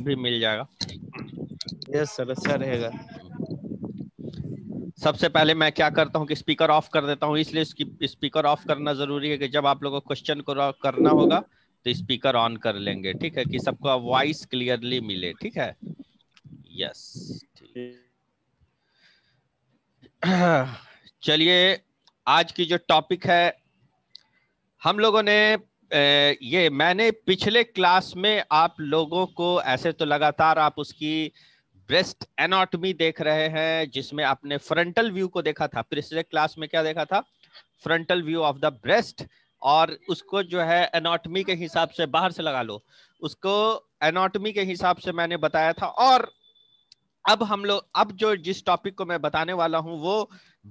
भी मिल जाएगा yes sir अच्छा रहेगा सबसे पहले मैं क्या करता हूँ कि स्पीकर ऑफ कर देता हूँ इसलिए इसकी स्पीकर ऑफ करना जरूरी है कि जब आप लोगों को क्वेश्चन को करना होगा तो स्पीकर ऑन कर लेंगे ठीक है कि सबका वॉइस क्लियरली मिले ठीक है यस चलिए आज की जो टॉपिक है हम लोगों ने ये मैंने पिछले क्लास में आप लोगों को ऐसे तो लगातार आप उसकी ब्रेस्ट एनाटॉमी देख रहे हैं जिसमें आपने फ्रंटल व्यू को देखा था पिछले क्लास में क्या देखा था frontal view of the breast और उसको जो है एनाटॉमी के हिसाब से बाहर से लगा लो उसको एनाटॉमी के हिसाब से मैंने बताया था और अब हम लोग अब जो जिस टॉपिक को मैं बताने वाला हूं वो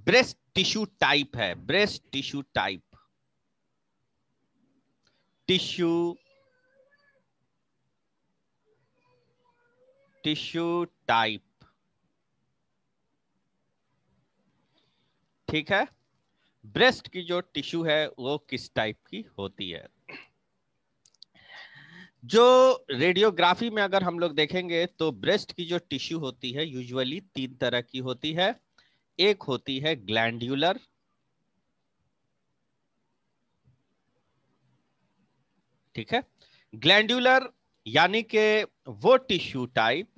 ब्रेस्ट टिश्यू टाइप है breast tissue type tissue tissue type ठीक है ब्रेस्ट की जो टिश्यू है वो किस टाइप की होती है जो रेडियोग्राफी में अगर हम लोग देखेंगे तो ब्रेस्ट की जो टिश्यू होती है यूजुअली तीन तरह की होती है एक होती है ग्लैंडुलर ठीक है ग्लैंडुलर यानी के वो टिश्यू टाइप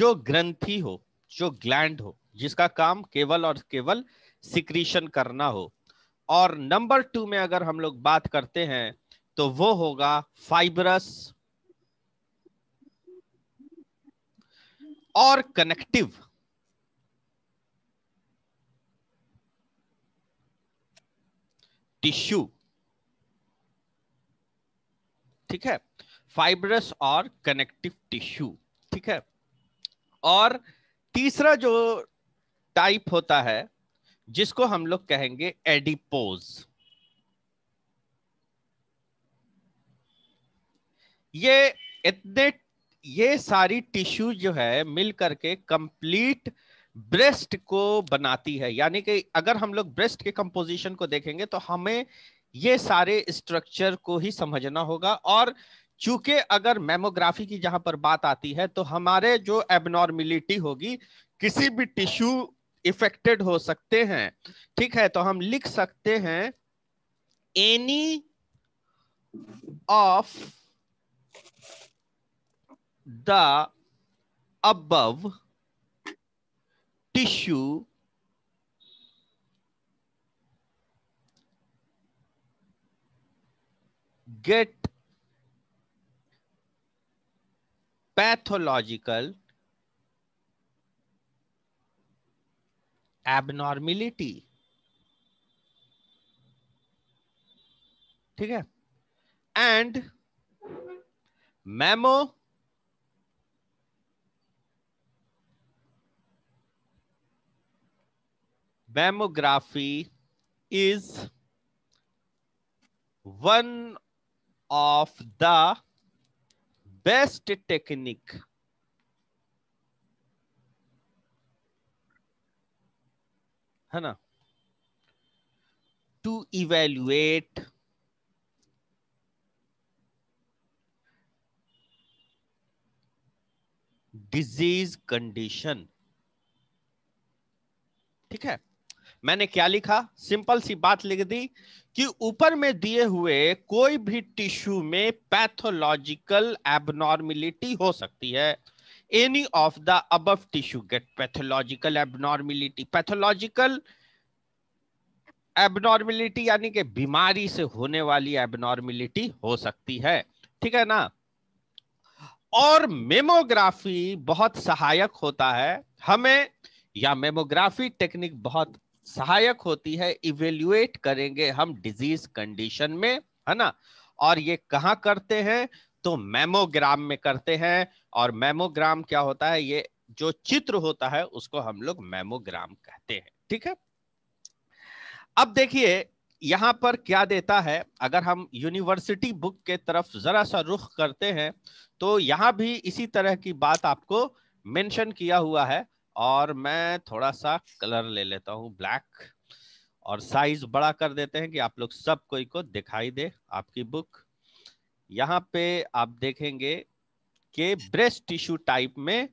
जो ग्रंथि हो जो ग्लैंड हो जिसका काम केवल और केवल सिक्रीशन करना हो और नंबर टू में अगर हम लोग बात करते हैं तो वो होगा फाइबरस और कनेक्टिव टिश्यू ठीक है फाइब्रस और कनेक्टिव टिश्यू ठीक है और तीसरा जो टाइप होता है जिसको हम लोग कहेंगे एडिपोज ये इतने ये सारी टिश्यू जो है मिल करके कंप्लीट ब्रेस्ट को बनाती है यानी कि अगर हम लोग ब्रेस्ट के कंपोजिशन को देखेंगे तो हमें ये सारे स्ट्रक्चर को ही समझना होगा और चूंकि अगर मेमोग्राफी की जहां पर बात आती है तो हमारे जो एबनॉर्मिलिटी होगी किसी भी टिश्यू इफेक्टेड हो सकते हैं ठीक है तो हम लिख सकते हैं any of the above tissue get pathological abnormality ठीक है and memo mammography is one of the best technique है ना टू इवेल्युएट डिजीज कंडीशन ठीक है मैंने क्या लिखा सिंपल सी बात लिख दी कि ऊपर में दिए हुए कोई भी टिश्यू में पैथोलॉजिकल एबनॉर्मिलिटी हो सकती है any of the above tissue get pathological abnormality pathological abnormality यानी कि बीमारी से होने वाली एबनॉर्मिलिटी हो सकती है ठीक है ना और मेमोग्राफी बहुत सहायक होता है हमें या मेमोग्राफी टेक्निक बहुत सहायक होती है इवेल्युएट करेंगे हम डिजीज कंडीशन में है ना और ये कहा करते हैं तो मेमोग्राम में करते हैं और मेमोग्राम क्या होता है ये जो चित्र होता है उसको हम लोग मेमोग्राम कहते हैं ठीक है अब देखिए यहाँ पर क्या देता है अगर हम यूनिवर्सिटी बुक के तरफ जरा सा रुख करते हैं तो यहां भी इसी तरह की बात आपको मेंशन किया हुआ है और मैं थोड़ा सा कलर ले लेता हूँ ब्लैक और साइज बड़ा कर देते हैं कि आप लोग सब कोई को दिखाई दे आपकी बुक यहाँ पे आप देखेंगे कि ब्रेस्ट टिश्यू टाइप में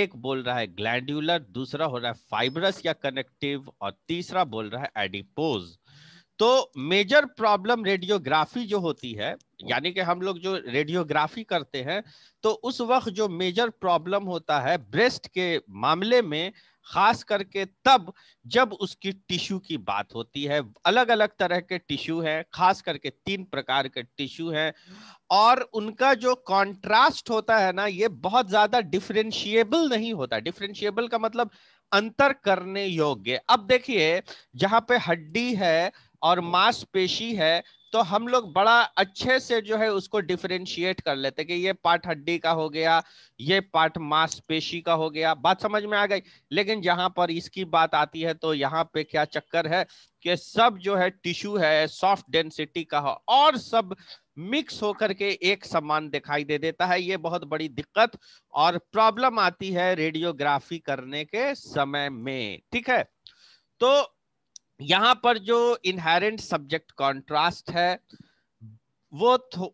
एक बोल रहा है ग्लैंडुलर दूसरा हो रहा है फाइबरस या कनेक्टिव और तीसरा बोल रहा है एडिपोज तो मेजर प्रॉब्लम रेडियोग्राफी जो होती है यानी कि हम लोग जो रेडियोग्राफी करते हैं तो उस वक्त जो मेजर प्रॉब्लम होता है ब्रेस्ट के मामले में खास करके तब जब उसकी टिश्यू की बात होती है अलग अलग तरह के टिश्यू हैं खास करके तीन प्रकार के टिश्यू हैं और उनका जो कंट्रास्ट होता है ना ये बहुत ज्यादा डिफरेंशिएबल नहीं होता डिफरेंशिएबल का मतलब अंतर करने योग्य अब देखिए जहां पे हड्डी है और मांसपेशी है तो हम लोग बड़ा अच्छे से जो है उसको डिफ्रेंशिएट कर लेते कि ये पार्ट हड्डी का हो गया ये पार्ट मांसपेशी का हो गया बात समझ में आ गई लेकिन जहां पर इसकी बात आती है तो यहाँ पे क्या चक्कर है कि सब जो है टिश्यू है सॉफ्ट डेंसिटी का हो और सब मिक्स होकर के एक समान दिखाई दे देता है ये बहुत बड़ी दिक्कत और प्रॉब्लम आती है रेडियोग्राफी करने के समय में ठीक है तो यहां पर जो इनहेरेंट सब्जेक्ट कॉन्ट्रास्ट है वो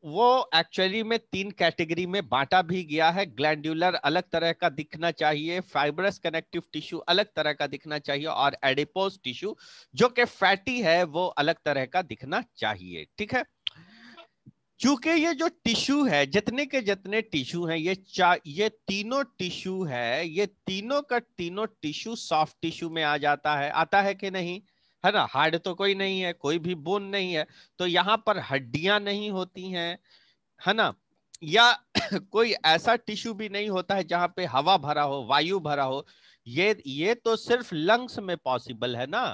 वो एक्चुअली में तीन कैटेगरी में बांटा भी गया है ग्लैंडुलर अलग तरह का दिखना चाहिए फाइबरस कनेक्टिव टिश्यू अलग तरह का दिखना चाहिए और एडिपोज टिश्यू जो कि फैटी है वो अलग तरह का दिखना चाहिए ठीक है क्योंकि ये जो टिश्यू है जितने के जितने टिश्यू हैं ये चा ये तीनों टिश्यू है ये तीनों का तीनों टिश्यू सॉफ्ट टिश्यू में आ जाता है आता है कि नहीं है ना हार्ड तो कोई नहीं है कोई भी बोन नहीं है तो यहाँ पर हड्डियां नहीं होती हैं है ना या कोई ऐसा टिश्यू भी नहीं होता है जहां पे हवा भरा हो वायु भरा हो ये ये तो सिर्फ लंग्स में पॉसिबल है ना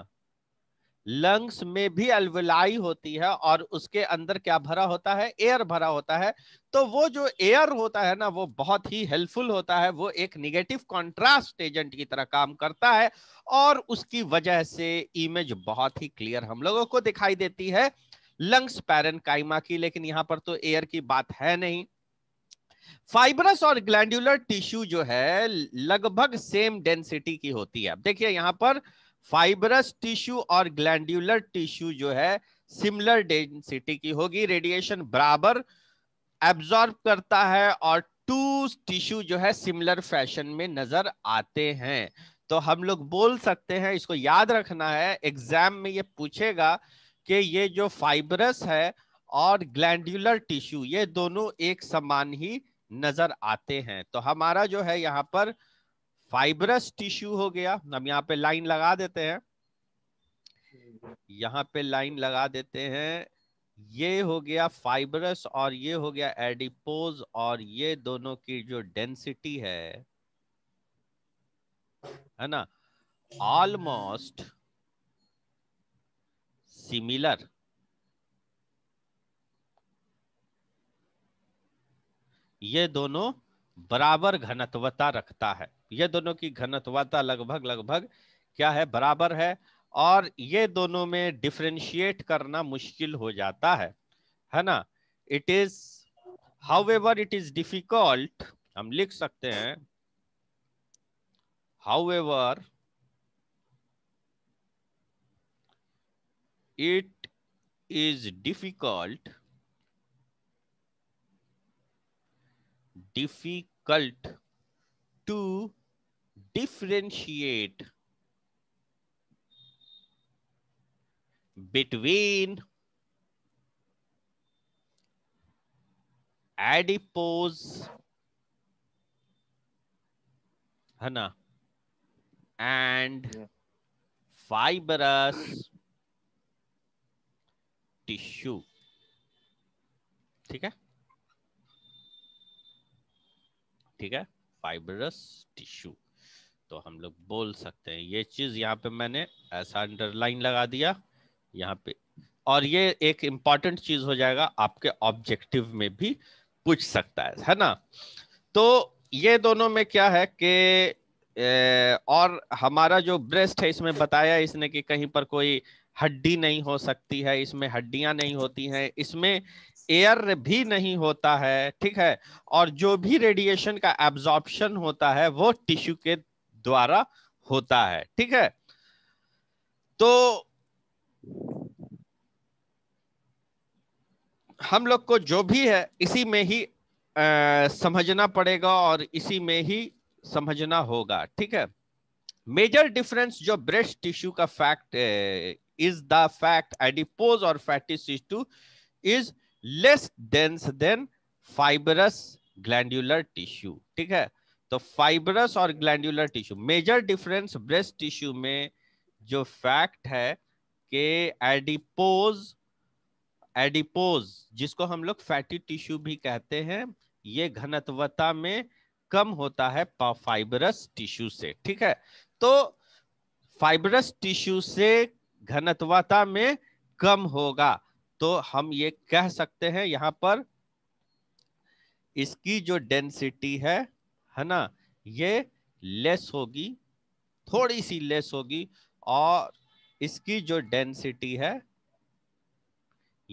लंग्स में भी अल्वलाई होती है और उसके अंदर क्या भरा होता है एयर भरा होता है तो वो जो एयर होता है ना वो बहुत ही हेल्पफुल होता है वो एक निगेटिव कंट्रास्ट एजेंट की तरह काम करता है और उसकी वजह से इमेज बहुत ही क्लियर हम लोगों को दिखाई देती है लंग्स पैरन काइमा की लेकिन यहाँ पर तो एयर की बात है नहीं फाइबरस और ग्लैंडुलर टिश्यू जो है लगभग सेम डेंसिटी की होती है अब देखिए यहाँ पर फाइबरस टिश्यू और ग्लैंडुलर टिश्यू जो है सिमिलर डेंसिटी की होगी रेडिएशन बराबर एब्जॉर्ब करता है और टू टिश्यू जो है सिमिलर फैशन में नजर आते हैं तो हम लोग बोल सकते हैं इसको याद रखना है एग्जाम में ये पूछेगा कि ये जो फाइबरस है और ग्लैंडुलर टिश्यू ये दोनों एक समान ही नजर आते हैं तो हमारा जो है यहाँ पर फाइब्रस टिश्यू हो गया हम यहाँ पे लाइन लगा देते हैं यहाँ पे लाइन लगा देते हैं ये हो गया फाइब्रस और ये हो गया एडिपोज और ये दोनों की जो डेंसिटी है है ना ऑलमोस्ट सिमिलर ये दोनों बराबर घनत्वता रखता है ये दोनों की घनत्वता लगभग लगभग क्या है बराबर है और ये दोनों में डिफ्रेंशिएट करना मुश्किल हो जाता है है ना it is however it is difficult हम लिख सकते हैं however is difficult difficult to differentiate between adipose है ना and yeah. fibrous tissue ठीक है ठीक है फाइबरस टिश्यू तो हम लोग बोल सकते हैं ये चीज यहाँ पे मैंने ऐसा अंडरलाइन लगा दिया यहाँ पे और ये एक इंपॉर्टेंट चीज हो जाएगा आपके ऑब्जेक्टिव में भी पूछ सकता है है ना तो ये दोनों में क्या है कि और हमारा जो ब्रेस्ट है इसमें बताया इसने कि कहीं पर कोई हड्डी नहीं हो सकती है इसमें हड्डियां नहीं होती हैं इसमें एयर भी नहीं होता है ठीक है और जो भी रेडिएशन का एब्जॉर्प्शन होता है वो टिश्यू के द्वारा होता है ठीक है तो हम लोग को जो भी है इसी में ही आ, समझना पड़ेगा और इसी में ही समझना होगा ठीक है मेजर डिफरेंस जो ब्रेस्ट टिश्यू का fact is the fact adipose और fatty tissue is less dense than fibrous glandular tissue ठीक है तो फाइबरस और glandular tissue major difference breast tissue में जो फैक्ट है कि एडिपोज एडिपोज जिसको हम लोग फैटी टिश्यू भी कहते हैं ये घनत्वता में कम होता है फाइबरस टिश्यू से ठीक है तो फाइबरस टिश्यू से घनत्वता में कम होगा तो हम ये कह सकते हैं यहां पर इसकी जो डेंसिटी है है ना ये लेस होगी थोड़ी सी लेस होगी और इसकी जो डेंसिटी है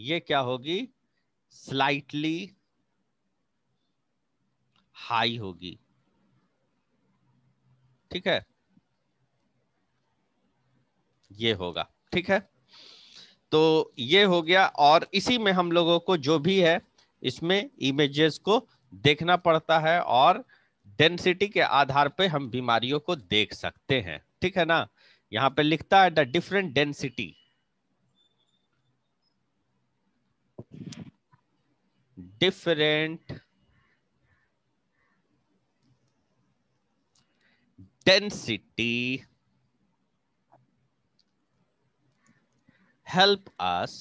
ये क्या होगी स्लाइटली हाई होगी ठीक है ये होगा ठीक है तो ये हो गया और इसी में हम लोगों को जो भी है इसमें इमेजेस को देखना पड़ता है और डेंसिटी के आधार पे हम बीमारियों को देख सकते हैं ठीक है ना यहां पे लिखता है the different density different density help us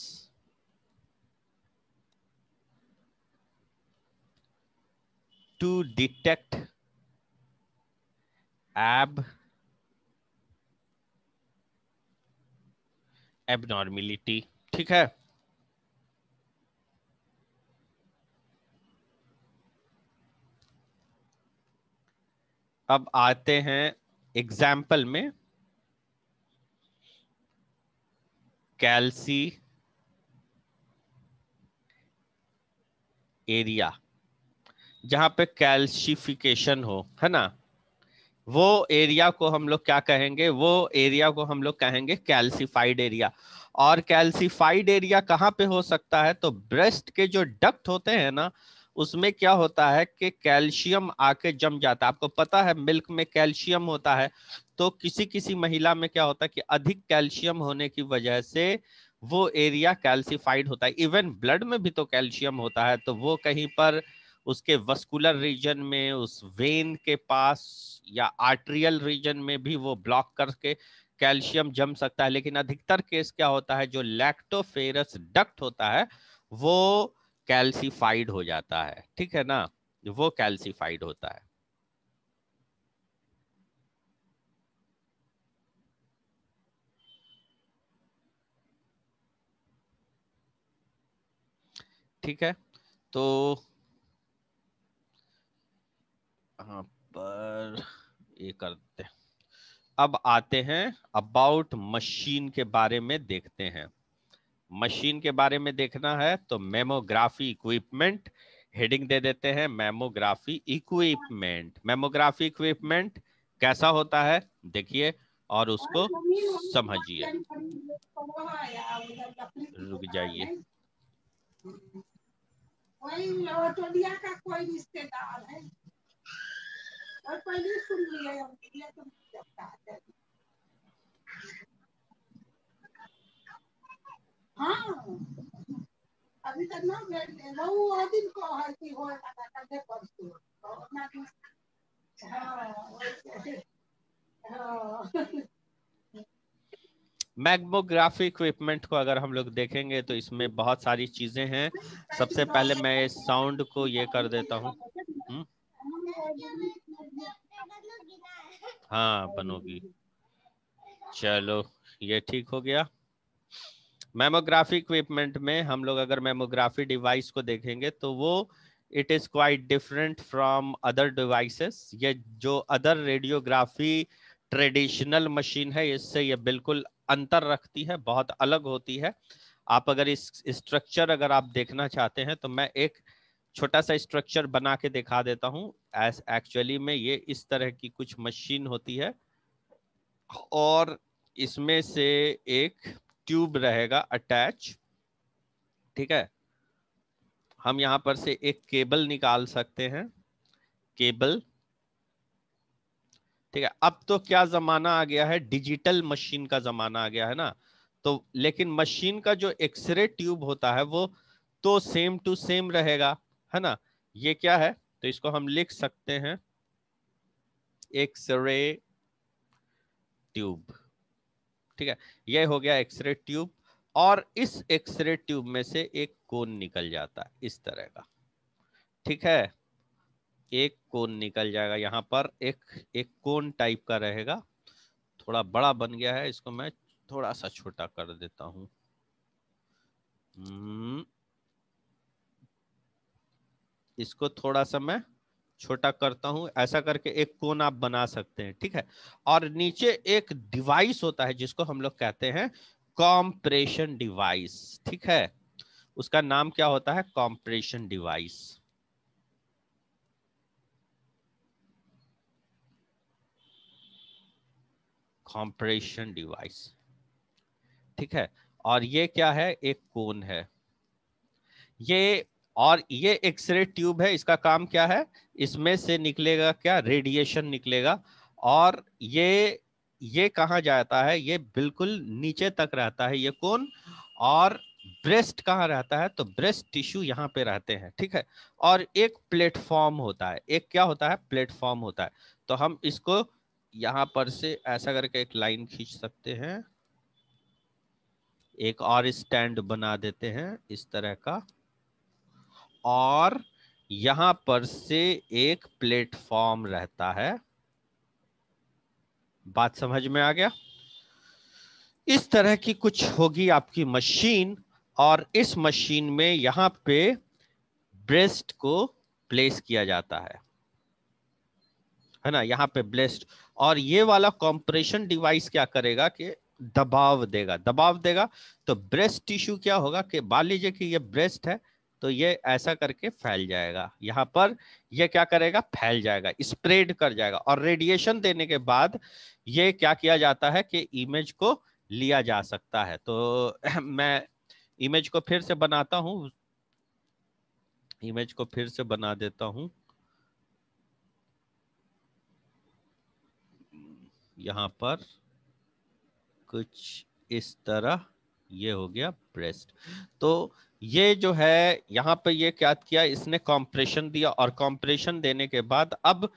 to detect ab abnormality ठीक है अब आते हैं एग्जाम्पल में कैल्सी एरिया जहां पे कैल्सिफिकेशन हो है ना वो एरिया को हम लोग क्या कहेंगे वो एरिया को हम लोग कहेंगे कैल्सिफाइड एरिया और कैल्सिफाइड एरिया कहाँ पे हो सकता है तो ब्रेस्ट के जो डक्ट होते हैं ना उसमें क्या होता है कि कैल्शियम आके जम जाता है आपको पता है मिल्क में कैल्शियम होता है तो किसी किसी महिला में क्या होता है कि अधिक कैल्शियम होने की वजह से वो एरिया कैल्सिफाइड होता है इवन ब्लड में भी तो कैल्शियम होता है तो वो कहीं पर उसके वस्कुलर रीजन में उस वेन के पास या आर्ट्रियल रीजन में भी वो ब्लॉक करके कैल्शियम जम सकता है लेकिन अधिकतर केस क्या होता है जो लैक्टोफेरस डक्ट होता है वो कैल्सीफाइड हो जाता है ठीक है ना वो कैल्सीफाइड होता है ठीक है तो यहाँ पर ये करते अब आते हैं अबाउट मशीन के बारे में देखते हैं मशीन के बारे में देखना है तो मेमोग्राफी इक्विपमेंट हेडिंग दे देते हैं मेमोग्राफी इक्विपमेंट मेमोग्राफी इक्विपमेंट कैसा होता है देखिए और उसको समझिए रुक जाइए कोई का कोई रिश्तेदार है और पहले सुन लिया तो हाँ अभी तक ना को हर की हो परसों ना मैग्मोग्राफी इक्विपमेंट को अगर हम लोग देखेंगे तो इसमें बहुत सारी चीजें हैं सबसे पहले मैं इस साउंड को ये कर देता हूँ हम्म। हाँ बनोगी चलो ये ठीक हो गया मेमोग्राफी इक्विपमेंट में हम लोग अगर मेमोग्राफी डिवाइस को देखेंगे तो वो it is quite different from other devices ये जो अदर रेडियोग्राफी ट्रेडिशनल मशीन है इससे ये बिल्कुल अंतर रखती है बहुत अलग होती है आप अगर इस स्ट्रक्चर अगर आप देखना चाहते हैं तो मैं एक छोटा सा स्ट्रक्चर बना के दिखा देता हूं एस एक्चुअली में ये इस तरह की कुछ मशीन होती है और इसमें से एक ट्यूब रहेगा अटैच ठीक है हम यहां पर से एक केबल निकाल सकते हैं केबल ठीक है अब तो क्या जमाना आ गया है डिजिटल मशीन का जमाना आ गया है ना तो लेकिन मशीन का जो एक्सरे ट्यूब होता है वो तो सेम टू सेम रहेगा है ना ये क्या है तो इसको हम लिख सकते हैं एक्सरे ट्यूब ठीक है यह हो गया एक्सरे ट्यूब और इस एक्सरे ट्यूब में से एक कोन निकल जाता है इस तरह का ठीक है एक कोन निकल जाएगा यहां पर एक एक कोन टाइप का रहेगा थोड़ा बड़ा बन गया है इसको मैं थोड़ा सा छोटा कर देता हूं हम्म, इसको थोड़ा सा मैं छोटा करता हूं ऐसा करके एक कोन आप बना सकते हैं ठीक है और नीचे एक डिवाइस होता है जिसको हम लोग कहते हैं कॉम्प्रेशन डिवाइस ठीक है उसका नाम क्या होता है कॉम्प्रेशन डिवाइस कॉम्प्रेशन डिवाइस ठीक है और ये क्या है एक कोन है ये और ये एक्सरे ट्यूब है इसका काम क्या है इसमें से निकलेगा क्या रेडिएशन निकलेगा और ये ये कहाँ जाता है ये बिल्कुल नीचे तक रहता है ये कौन और ब्रेस्ट कहाँ रहता है तो ब्रेस्ट टिश्यू यहाँ पे रहते हैं ठीक है और एक प्लेटफॉर्म होता है एक क्या होता है प्लेटफॉर्म होता है तो हम इसको यहाँ पर से ऐसा करके एक लाइन खींच सकते हैं एक और स्टैंड बना देते हैं इस तरह का और यहां पर से एक प्लेटफॉर्म रहता है बात समझ में आ गया इस तरह की कुछ होगी आपकी मशीन और इस मशीन में यहां पे ब्रेस्ट को प्लेस किया जाता है है ना यहाँ पे ब्रेस्ट और ये वाला कॉम्प्रेशन डिवाइस क्या करेगा कि दबाव देगा दबाव देगा तो ब्रेस्ट टिश्यू क्या होगा कि मान लीजिए कि ये ब्रेस्ट है तो ये ऐसा करके फैल जाएगा यहाँ पर ये क्या करेगा फैल जाएगा स्प्रेड कर जाएगा और रेडिएशन देने के बाद ये क्या किया जाता है कि इमेज को लिया जा सकता है तो मैं इमेज को फिर से बनाता हूँ इमेज को फिर से बना देता हूँ यहाँ पर कुछ इस तरह ये हो गया ब्रेस्ट तो ये जो है यहाँ पे ये क्या किया इसने कॉम्प्रेशन दिया और कॉम्प्रेशन देने के बाद अब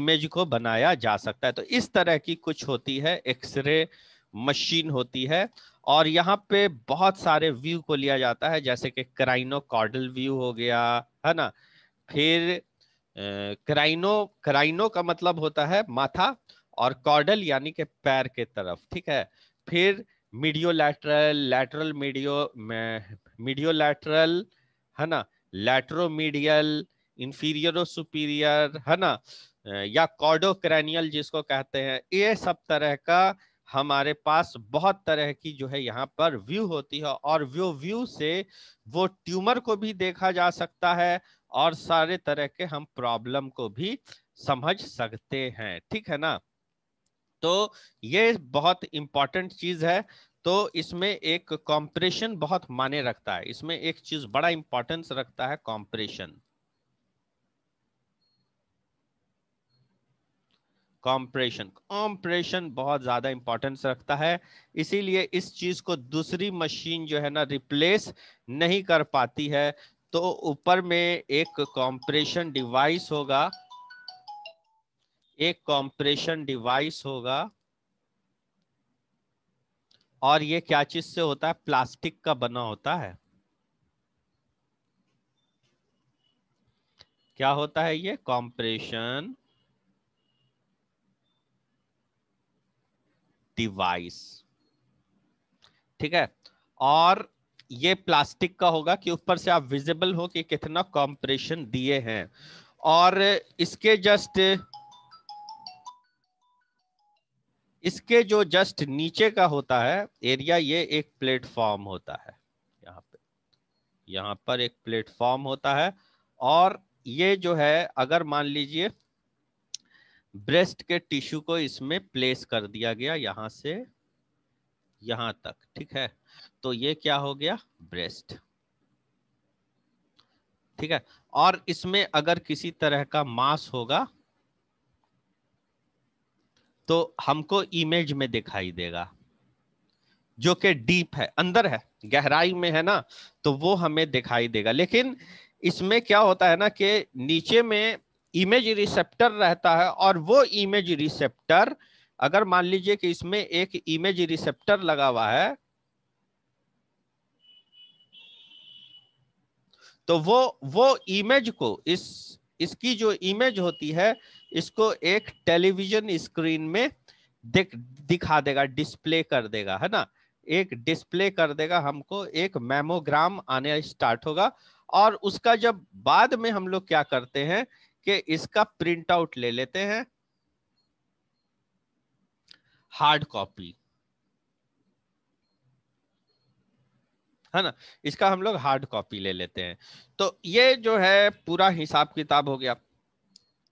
इमेज को बनाया जा सकता है तो इस तरह की कुछ होती है एक्सरे मशीन होती है और यहाँ पे बहुत सारे व्यू को लिया जाता है जैसे कि क्राइनो कॉर्डल व्यू हो गया है ना फिर क्राइनो क्राइनो का मतलब होता है माथा और कॉर्डल यानी के पैर के तरफ ठीक है फिर medio lateral lateral medio medio lateral है ना मीडियल इंफीरियरो सुपीरियर है ना या कॉर्डोक्रैनियल जिसको कहते हैं ये सब तरह का हमारे पास बहुत तरह की जो है यहाँ पर व्यू होती है और व्यू व्यू से वो ट्यूमर को भी देखा जा सकता है और सारे तरह के हम प्रॉब्लम को भी समझ सकते हैं ठीक है ना तो ये बहुत इंपॉर्टेंट चीज है तो इसमें एक कॉम्प्रेशन बहुत माने रखता है इसमें एक चीज बड़ा इंपॉर्टेंस रखता है कॉम्प्रेशन कॉम्प्रेशन कॉम्प्रेशन बहुत ज्यादा इंपॉर्टेंस रखता है इसीलिए इस चीज को दूसरी मशीन जो है ना रिप्लेस नहीं कर पाती है तो ऊपर में एक कॉम्प्रेशन डिवाइस होगा एक कॉम्प्रेशन डिवाइस होगा और ये क्या चीज से होता है प्लास्टिक का बना होता है क्या होता है ये कॉम्प्रेशन डिवाइस ठीक है और ये प्लास्टिक का होगा कि ऊपर से आप विजिबल हो कि कितना कॉम्प्रेशन दिए हैं और इसके जस्ट इसके जो जस्ट नीचे का होता है एरिया ये एक प्लेटफॉर्म होता है यहाँ पे यहाँ पर एक प्लेटफॉर्म होता है और ये जो है अगर मान लीजिए ब्रेस्ट के टिश्यू को इसमें प्लेस कर दिया गया यहां से यहां तक ठीक है तो ये क्या हो गया ब्रेस्ट ठीक है और इसमें अगर किसी तरह का मास होगा तो हमको इमेज में दिखाई देगा जो कि डीप है अंदर है गहराई में है ना तो वो हमें दिखाई देगा लेकिन इसमें क्या होता है ना कि नीचे में इमेज रिसेप्टर रहता है और वो इमेज रिसेप्टर अगर मान लीजिए कि इसमें एक इमेज रिसेप्टर लगा हुआ है तो वो वो इमेज को इस इसकी जो इमेज होती है इसको एक टेलीविजन स्क्रीन में दिख दिखा देगा डिस्प्ले कर देगा है ना एक डिस्प्ले कर देगा हमको एक मेमोग्राम आने स्टार्ट होगा और उसका जब बाद में हम लोग क्या करते हैं कि इसका प्रिंट आउट ले लेते हैं हार्ड कॉपी है ना इसका हम लोग हार्ड कॉपी ले लेते हैं तो ये जो है पूरा हिसाब किताब हो गया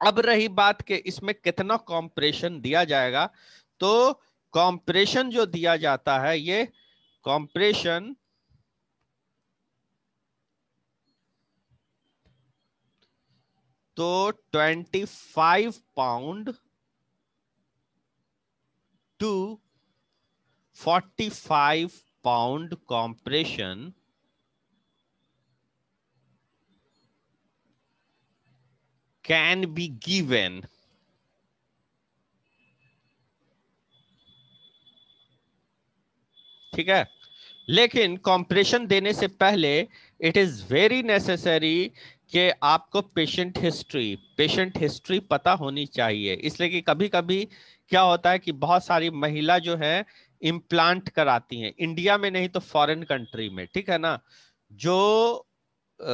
अब रही बात के इसमें कितना कॉम्प्रेशन दिया जाएगा तो कॉम्प्रेशन जो दिया जाता है ये कॉम्प्रेशन तो 25 pound to 45 pound compression can be given ठीक है लेकिन कॉम्प्रेशन देने से पहले इट इज वेरी नेसेसरी कि आपको पेशेंट हिस्ट्री पेशेंट हिस्ट्री पता होनी चाहिए इसलिए कि कभी कभी क्या होता है कि बहुत सारी महिला जो है इम्प्लांट कराती हैं इंडिया में नहीं तो फॉरेन कंट्री में ठीक है ना जो आ,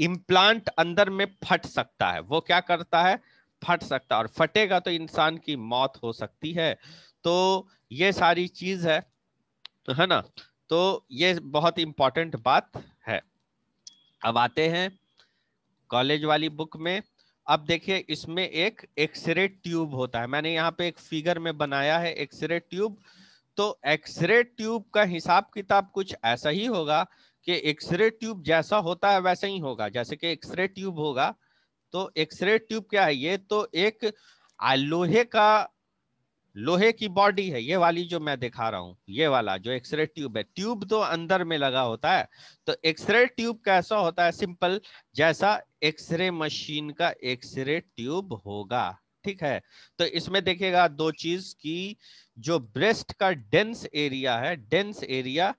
इम्प्लांट अंदर में फट सकता है वो क्या करता है फट सकता है और फटेगा तो इंसान की मौत हो सकती है तो ये सारी चीज है है ना तो ये बहुत इंपॉर्टेंट बात है अब आते हैं कॉलेज वाली बुक में अब देखिए इसमें एक एक्सरे ट्यूब होता है मैंने यहाँ पे एक फिगर में बनाया है एक्सरे ट्यूब तो एक्सरे ट्यूब का हिसाब किताब कुछ ऐसा ही होगा कि एक्सरे ट्यूब जैसा होता है वैसा ही होगा जैसे कि एक्सरे ट्यूब होगा तो एक्सरे ट्यूब क्या है ये तो एक लोहे का लोहे की बॉडी है ये वाली जो मैं दिखा रहा हूँ ये वाला जो एक्सरे ट्यूब है ट्यूब तो अंदर में लगा होता है तो एक्सरे ट्यूब कैसा होता है सिंपल जैसा एक्सरे मशीन का एक्सरे ट्यूब होगा ठीक है तो इसमें देखिएगा दो चीज की जो ब्रेस्ट का डेंस एरिया है डेंस एरिया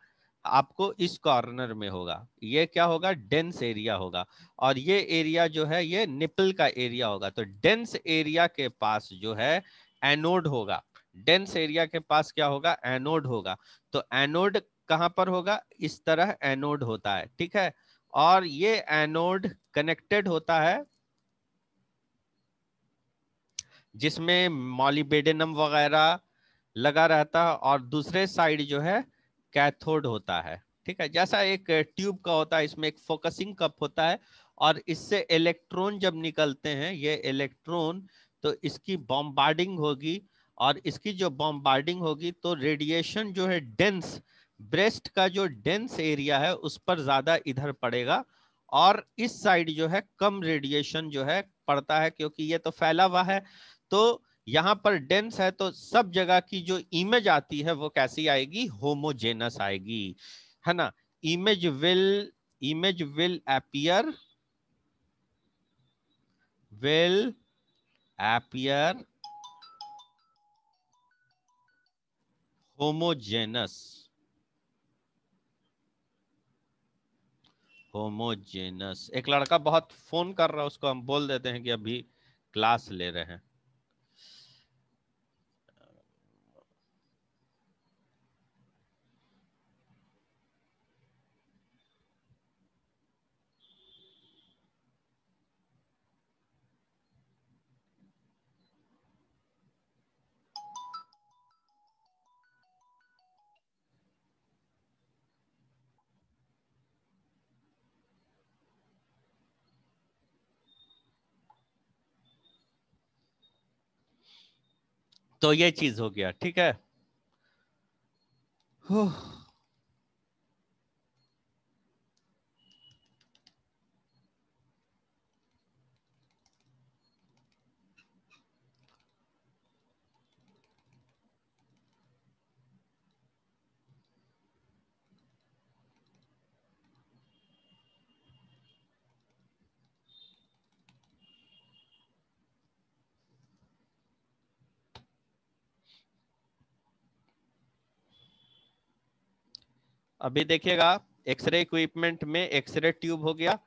आपको इस कॉर्नर में होगा ये क्या होगा डेंस एरिया होगा और ये एरिया जो है ये निपल का एरिया होगा तो डेंस एरिया के पास जो है एनोड होगा डेंस एरिया के पास क्या होगा एनोड होगा तो एनोड कहां पर होगा इस तरह एनोड होता है ठीक है और ये एनोड कनेक्टेड होता है जिसमें मॉलीबेडेनम वगैरह लगा रहता है और दूसरे साइड जो है कैथोड होता है ठीक है जैसा एक ट्यूब का होता है इसमें एक फोकसिंग कप होता है और इससे इलेक्ट्रॉन जब निकलते हैं ये इलेक्ट्रॉन तो इसकी बॉम्बार्डिंग होगी और इसकी जो बॉम्बार्डिंग होगी तो रेडिएशन जो है डेंस ब्रेस्ट का जो डेंस एरिया है उस पर ज्यादा इधर पड़ेगा और इस साइड जो है कम रेडिएशन जो है पड़ता है क्योंकि ये तो फैला हुआ है तो यहां पर डेंस है तो सब जगह की जो इमेज आती है वो कैसी आएगी होमोजेनस आएगी है ना image will image will appear will appear homogeneous homogeneous एक लड़का बहुत फोन कर रहा है उसको हम बोल देते हैं कि अभी क्लास ले रहे हैं तो ये चीज हो गया ठीक है अभी देखिएगा एक्सरे इक्विपमेंट में एक्सरे ट्यूब हो गया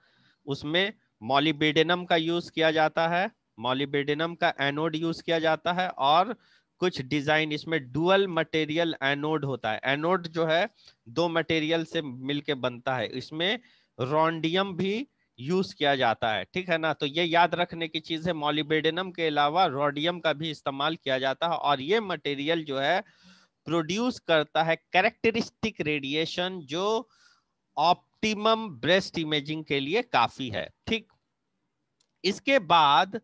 उसमें मॉलिबेडेनम का यूज किया जाता है मॉलिबेडेनम का एनोड यूज किया जाता है और कुछ डिजाइन इसमें डुअल मटेरियल एनोड होता है एनोड जो है दो मटेरियल से मिलके बनता है इसमें रोंडियम भी यूज किया जाता है ठीक है ना तो ये याद रखने की चीज है मॉलिबेडेनम के अलावा रोडियम का भी इस्तेमाल किया जाता है और ये मटेरियल जो है प्रोड्यूस करता है कैरेक्टरिस्टिक रेडिएशन जो ऑप्टिमम ब्रेस्ट इमेजिंग के लिए काफी है ठीक इसके बाद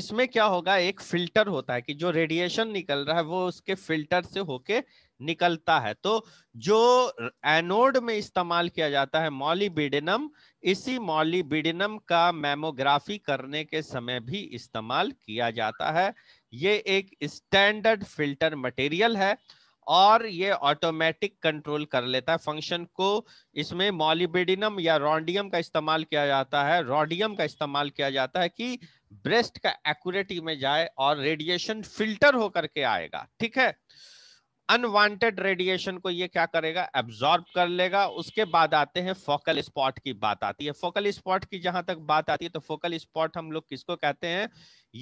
इसमें क्या होगा एक फिल्टर होता है कि जो रेडिएशन निकल रहा है वो उसके फिल्टर से होके निकलता है तो जो एनोड में इस्तेमाल किया जाता है मॉलीबिडिनम इसी मॉलीबिडिनम का मेमोग्राफी करने के समय भी इस्तेमाल किया जाता है ये एक स्टैंडर्ड फिल्टर मटेरियल है और ये ऑटोमेटिक कंट्रोल कर लेता है फंक्शन को इसमें मॉलिबेडिनम या रोडियम का इस्तेमाल किया जाता है रोडियम का इस्तेमाल किया जाता है कि ब्रेस्ट का एक्यूरेटी में जाए और रेडिएशन फिल्टर होकर के आएगा ठीक है अनवांटेड रेडिएशन को ये क्या करेगा एब्जॉर्ब कर लेगा उसके बाद आते हैं फोकल स्पॉट की बात आती है फोकल स्पॉट की जहां तक बात आती है तो फोकल स्पॉट हम लोग किसको कहते हैं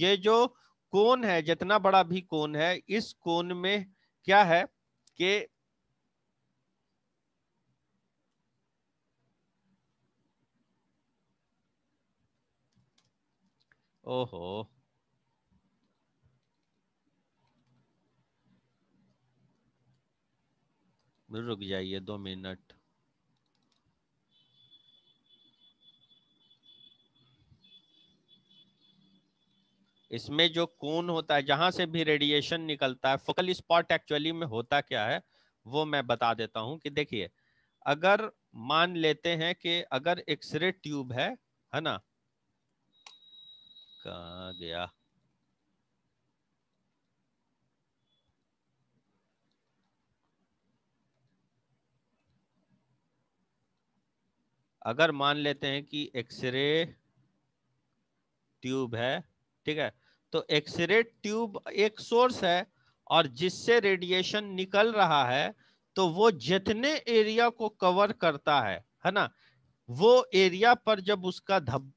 ये जो कोन है जितना बड़ा भी कोन है इस कोन में क्या है कि ओहो रुक जाइए दो मिनट इसमें जो कून होता है जहां से भी रेडिएशन निकलता है फोकल स्पॉट एक्चुअली में होता क्या है वो मैं बता देता हूं कि देखिए अगर मान लेते हैं कि अगर एक्सरे ट्यूब है है ना कहा गया अगर मान लेते हैं कि एक्सरे ट्यूब है ठीक है तो एक्सरे ट्यूब एक सोर्स है और जिससे रेडिएशन निकल रहा है तो वो जितने एरिया को कवर करता है है ना वो एरिया पर जब उसका धब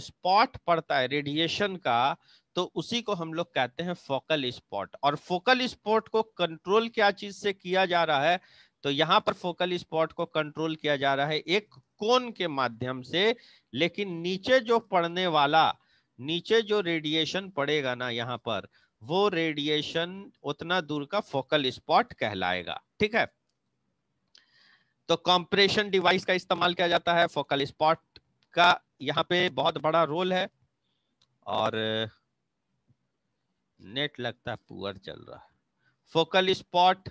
स्पॉट पड़ता है रेडिएशन का तो उसी को हम लोग कहते हैं फोकल स्पॉट और फोकल स्पॉट को कंट्रोल क्या चीज से किया जा रहा है तो यहाँ पर फोकल स्पॉट को कंट्रोल किया जा रहा है एक कोन के माध्यम से लेकिन नीचे जो पड़ने वाला नीचे जो रेडिएशन पड़ेगा ना यहाँ पर वो रेडिएशन उतना दूर का फोकल स्पॉट कहलाएगा ठीक है तो कंप्रेशन डिवाइस का इस्तेमाल किया जाता है फोकल स्पॉट का यहाँ पे बहुत बड़ा रोल है और नेट लगता है पुअर चल रहा है फोकल स्पॉट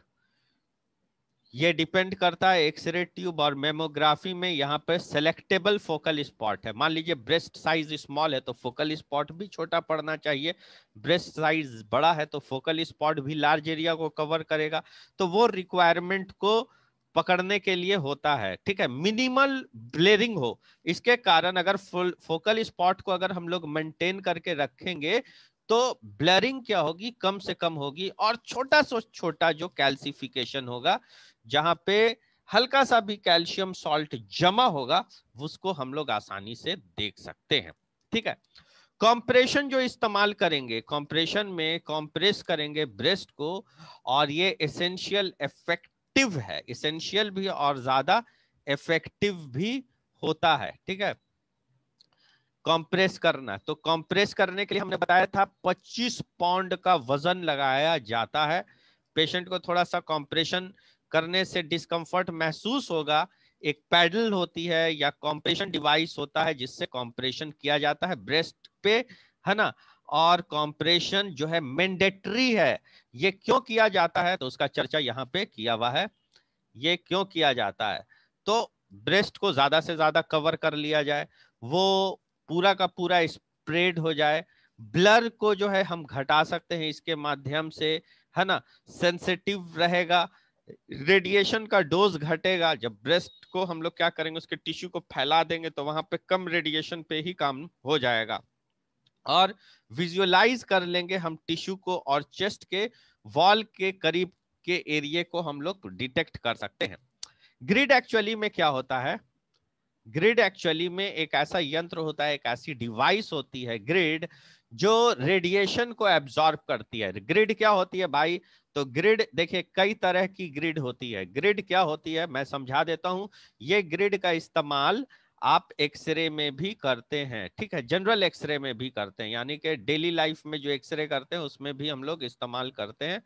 ये डिपेंड करता है एक्सरे ट्यूब और मेमोग्राफी में यहाँ पे सेलेक्टेबल फोकल स्पॉट है मान लीजिए ब्रेस्ट साइज स्मॉल है तो फोकल स्पॉट भी छोटा पड़ना चाहिए ब्रेस्ट साइज बड़ा है तो फोकल स्पॉट भी लार्ज एरिया को कवर करेगा तो वो रिक्वायरमेंट को पकड़ने के लिए होता है ठीक है मिनिमल ब्लेरिंग हो इसके कारण अगर फोकल स्पॉट को अगर हम लोग मेंटेन करके रखेंगे तो ब्लरिंग क्या होगी कम से कम होगी और छोटा से छोटा जो कैल्सिफिकेशन होगा जहां पे हल्का सा भी कैल्शियम सॉल्ट जमा होगा उसको हम लोग आसानी से देख सकते हैं ठीक है कॉम्प्रेशन जो इस्तेमाल करेंगे कॉम्प्रेशन में कॉम्प्रेस करेंगे ब्रेस्ट को और ये एसेंशियल इफेक्टिव है एसेंशियल भी और ज्यादा इफेक्टिव भी होता है ठीक है कंप्रेस करना तो कंप्रेस करने के लिए हमने बताया था 25 पाउंड का वजन लगाया जाता है पेशेंट को थोड़ा सा कंप्रेशन करने से डिस्कम्फर्ट महसूस होगा एक पैडल होती है या कॉम्प्रेशन डिवाइस होता है जिससे कॉम्प्रेशन किया जाता है ब्रेस्ट पे है ना और कॉम्प्रेशन जो है मैंडेटरी है ये क्यों किया जाता है तो उसका चर्चा यहाँ पे किया हुआ है ये क्यों किया जाता है तो ब्रेस्ट को ज्यादा से ज्यादा कवर कर लिया जाए वो पूरा का पूरा स्प्रेड हो जाए ब्लर को जो है हम घटा सकते हैं इसके माध्यम से है ना सेंसिटिव रहेगा रेडिएशन का डोज घटेगा जब ब्रेस्ट को हम लोग क्या करेंगे उसके टिश्यू को फैला देंगे तो वहां पे कम रेडिएशन पे ही काम हो जाएगा और विजुअलाइज कर लेंगे हम टिश्यू को और चेस्ट के वॉल के करीब के एरिए को हम लोग डिटेक्ट कर सकते हैं ग्रिड एक्चुअली में क्या होता है ग्रिड एक्चुअली में एक ऐसा यंत्र होता है एक ऐसी डिवाइस होती है ग्रिड जो रेडिएशन को एब्जॉर्ब करती है ग्रिड क्या होती है भाई तो ग्रिड देखिए कई तरह की ग्रिड होती है ग्रिड क्या होती है मैं समझा देता हूँ ये ग्रिड का इस्तेमाल आप एक्सरे में भी करते हैं ठीक है जनरल एक्सरे में भी करते हैं यानी कि डेली लाइफ में जो एक्सरे करते हैं उसमें भी हम लोग इस्तेमाल करते हैं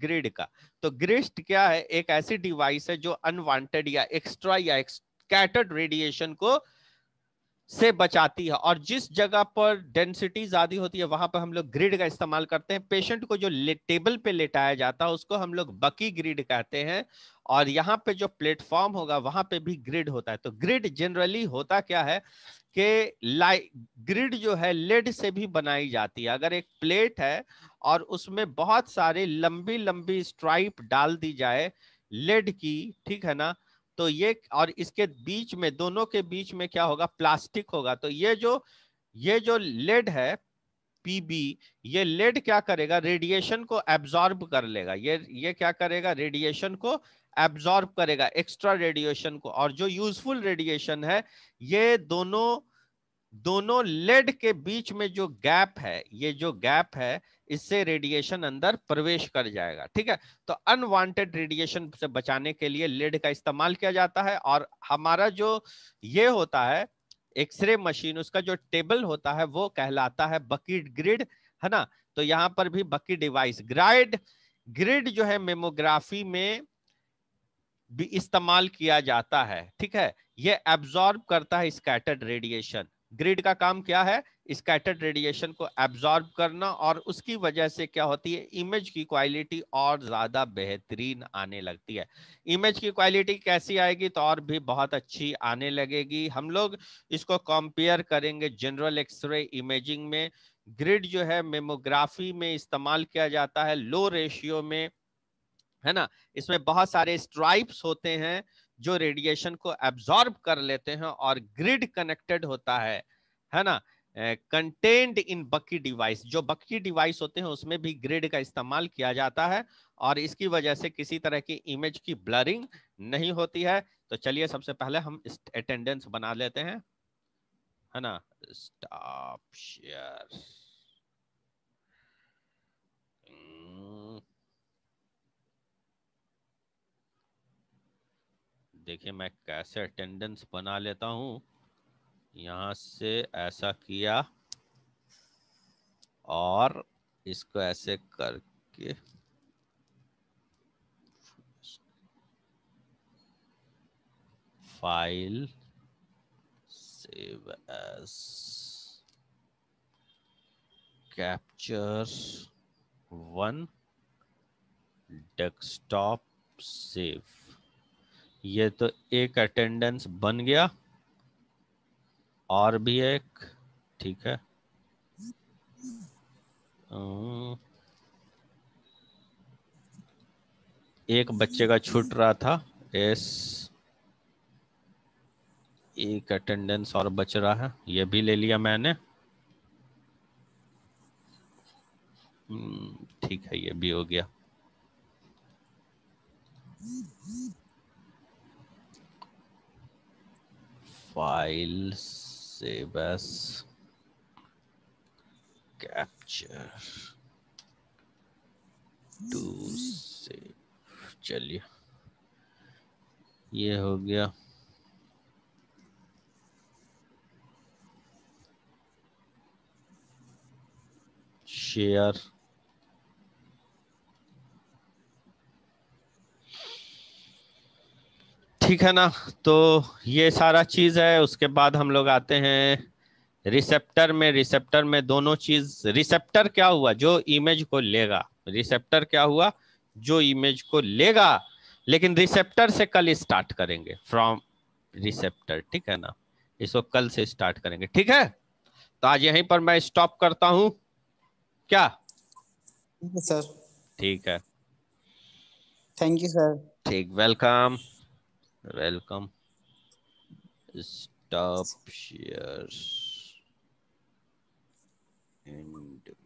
ग्रिड का तो ग्रिस्ट क्या है एक ऐसी डिवाइस है जो अनवांटेड या एक्स्ट्रा या स्कैटर्ड रेडिएशन को से बचाती है और जिस जगह पर डेंसिटी ज्यादा होती है वहां पर हम लोग ग्रिड का इस्तेमाल करते हैं पेशेंट को जो टेबल पे लेटाया जाता है उसको हम लोग बकी ग्रिड कहते हैं और यहाँ पे जो प्लेटफॉर्म होगा वहां पे भी ग्रिड होता है तो ग्रिड जनरली होता क्या है कि लाइ ग्रिड जो है लेड से भी बनाई जाती है अगर एक प्लेट है और उसमें बहुत सारे लंबी लंबी स्ट्राइप डाल दी जाए लेड की ठीक है ना तो ये और इसके बीच में दोनों के बीच में क्या होगा प्लास्टिक होगा तो ये जो ये जो लेड है पीबी ये लेड क्या करेगा रेडिएशन को एब्जॉर्ब कर लेगा ये ये क्या करेगा रेडिएशन को एब्जॉर्ब करेगा एक्स्ट्रा रेडिएशन को और जो यूजफुल रेडिएशन है ये दोनों दोनों लेड के बीच में जो गैप है ये जो गैप है इससे रेडिएशन अंदर प्रवेश कर जाएगा ठीक है तो अनवांटेड रेडिएशन से बचाने के लिए लेड का इस्तेमाल किया जाता है और हमारा जो ये होता है एक्सरे मशीन उसका जो टेबल होता है वो कहलाता है बकीट ग्रिड है ना तो यहाँ पर भी बकी डिवाइस ग्राइड ग्रिड जो है मेमोग्राफी में भी इस्तेमाल किया जाता है ठीक है ये एब्जॉर्ब करता है स्कैटर्ड रेडिएशन ग्रिड का काम क्या है स्कैटर्ड रेडिएशन को एब्जॉर्ब करना और उसकी वजह से क्या होती है इमेज की क्वालिटी और ज्यादा बेहतरीन आने लगती है इमेज की क्वालिटी कैसी आएगी तो और भी बहुत अच्छी आने लगेगी हम लोग इसको कंपेयर करेंगे जनरल एक्सरे इमेजिंग में ग्रिड जो है मेमोग्राफी में इस्तेमाल किया जाता है लो रेशियो में है ना इसमें बहुत सारे स्ट्राइप्स होते हैं जो रेडिएशन को एब्जॉर्ब कर लेते हैं और ग्रिड कनेक्टेड होता है है ना कंटेंट इन बक्की डिवाइस जो बक्की डिवाइस होते हैं उसमें भी ग्रिड का इस्तेमाल किया जाता है और इसकी वजह से किसी तरह की इमेज की ब्लरिंग नहीं होती है तो चलिए सबसे पहले हम अटेंडेंस बना लेते हैं है ना स्टॉप शेयर देखिए मैं कैसे अटेंडेंस बना लेता हूं यहां से ऐसा किया और इसको ऐसे करके file save as capture one desktop save ये तो एक अटेंडेंस बन गया और भी एक ठीक है एक बच्चे का छूट रहा था एस एक अटेंडेंस और बच रहा है ये भी ले लिया मैंने ठीक है ये भी हो गया फाइल से बस कैप्चर टू से चलिए ये हो गया शेयर ठीक है ना तो ये सारा चीज़ है उसके बाद हम लोग आते हैं रिसेप्टर में रिसेप्टर में दोनों चीज़ रिसेप्टर क्या हुआ जो इमेज को लेगा रिसेप्टर क्या हुआ जो इमेज को लेगा लेकिन रिसेप्टर से कल स्टार्ट करेंगे फ्रॉम रिसेप्टर ठीक है ना इसको कल से स्टार्ट करेंगे ठीक है तो आज यहीं पर मैं स्टॉप करता हूँ क्या सर ठीक है थैंक यू सर ठीक welcome welcome stop shares and